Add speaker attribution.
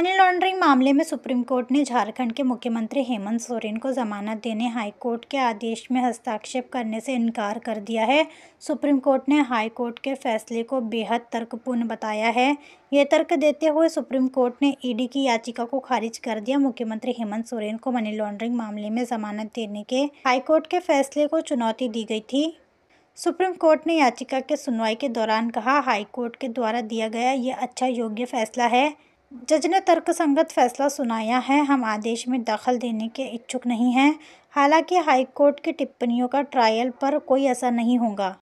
Speaker 1: money laundering मामले में supreme court ने झारखंड के मुख्यमंत्री हेमंत सोरेन को जमानत देने हाई कोर्ट के आदेश में हस्ताक्षेप करने से इनकार कर दिया है सुप्रीम कोर्ट ने हाई कोर्ट के फैसले को बेहद तर्कपूर्ण बताया है ये तर्क देते हुए सुप्रीम कोर्ट ने ईडी की याचिका को खारिज कर दिया मुख्यमंत्री हेमंत सोरेन को मनी लॉन्ड्रिंग मामले में जमानत देने के हाईकोर्ट के फैसले को चुनौती दी गई थी सुप्रीम कोर्ट ने याचिका के सुनवाई के दौरान कहा हाईकोर्ट के द्वारा दिया गया ये अच्छा योग्य फैसला है जज ने तर्कसंगत फैसला सुनाया है हम आदेश में दखल देने के इच्छुक नहीं हैं हालांकि हाई कोर्ट की टिप्पणियों का ट्रायल पर कोई असर नहीं होगा